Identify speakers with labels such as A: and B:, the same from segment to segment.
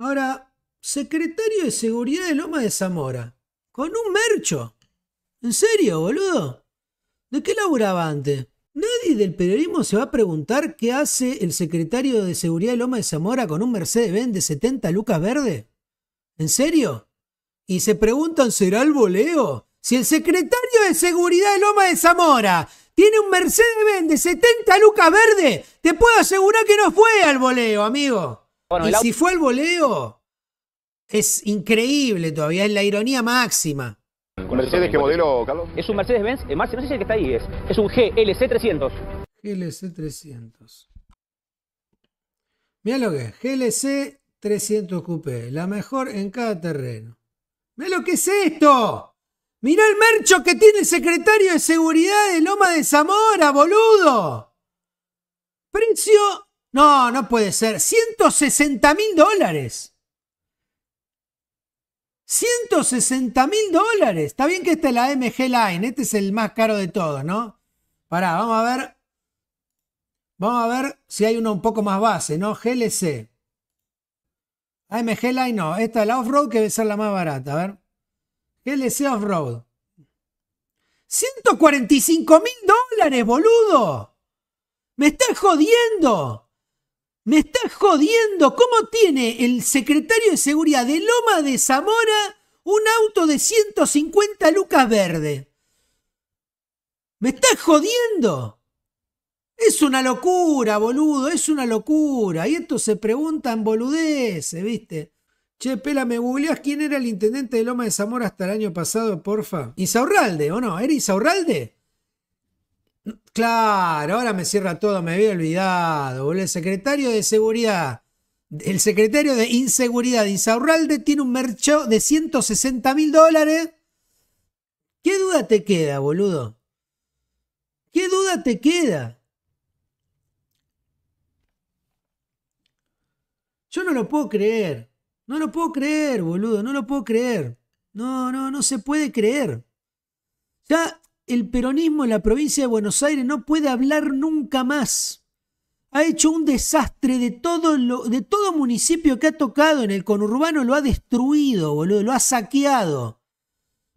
A: Ahora, secretario de Seguridad de Loma de Zamora. Con un mercho. ¿En serio, boludo? ¿De qué laburaba antes? Nadie del periodismo se va a preguntar qué hace el secretario de Seguridad de Loma de Zamora con un Mercedes-Benz de 70 lucas verde. ¿En serio? Y se preguntan, ¿será el Boleo? Si el secretario de Seguridad de Loma de Zamora tiene un Mercedes-Benz de 70 lucas verde, te puedo asegurar que no fue al Boleo, amigo y si fue el voleo, es increíble todavía, es la ironía máxima.
B: Mercedes qué
A: modelo, Carlos? Es un Mercedes-Benz, eh, si Mercedes el que está ahí, es, un GLC300. GLC300. Mira lo que es, GLC 300 Coupé, la mejor en cada terreno. Mira lo que es esto! Mira el mercho que tiene el secretario de seguridad de Loma de Zamora, boludo. Precio no, no puede ser. 160 mil dólares. 160 mil dólares. Está bien que esta es la MG Line. Este es el más caro de todos, ¿no? Pará, vamos a ver. Vamos a ver si hay uno un poco más base, ¿no? GLC. AMG Line no. Esta es la off-road que debe ser la más barata. A ver. GLC off-road. 145 mil dólares, boludo. Me estás jodiendo. Me estás jodiendo. ¿Cómo tiene el secretario de seguridad de Loma de Zamora un auto de 150 lucas verde? ¿Me estás jodiendo? Es una locura, boludo, es una locura. Y esto se preguntan boludeces, ¿viste? Che, Pela, ¿me googleás quién era el intendente de Loma de Zamora hasta el año pasado, porfa? Isaurralde, ¿o no? ¿Era Isaurralde? Claro, ahora me cierra todo, me había olvidado, boludo. El secretario de seguridad, el secretario de inseguridad Insaurralde tiene un mercho de 160 mil dólares. ¿Qué duda te queda, boludo? ¿Qué duda te queda? Yo no lo puedo creer. No lo puedo creer, boludo. No lo puedo creer. No, no, no se puede creer. Ya, el peronismo en la provincia de Buenos Aires no puede hablar nunca más. Ha hecho un desastre de todo, lo, de todo municipio que ha tocado en el conurbano, lo ha destruido, boludo, lo ha saqueado.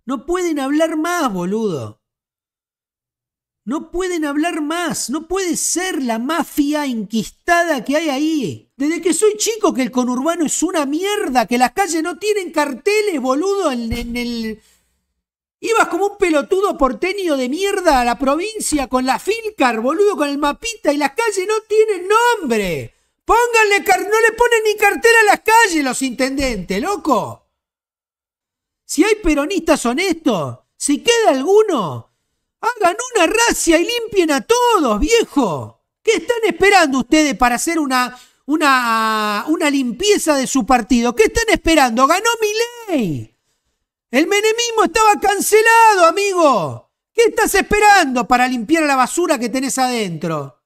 A: No pueden hablar más, boludo. No pueden hablar más, no puede ser la mafia inquistada que hay ahí. Desde que soy chico que el conurbano es una mierda, que las calles no tienen carteles, boludo, en el Ibas como un pelotudo porteño de mierda a la provincia con la Filcar, boludo, con el mapita y las calles no tienen nombre. Pónganle, car no le ponen ni cartera a las calles los intendentes, loco. Si hay peronistas honestos, si queda alguno, hagan una racia y limpien a todos, viejo. ¿Qué están esperando ustedes para hacer una, una, una limpieza de su partido? ¿Qué están esperando? Ganó mi ley. El menemismo estaba cancelado, amigo. ¿Qué estás esperando para limpiar la basura que tenés adentro?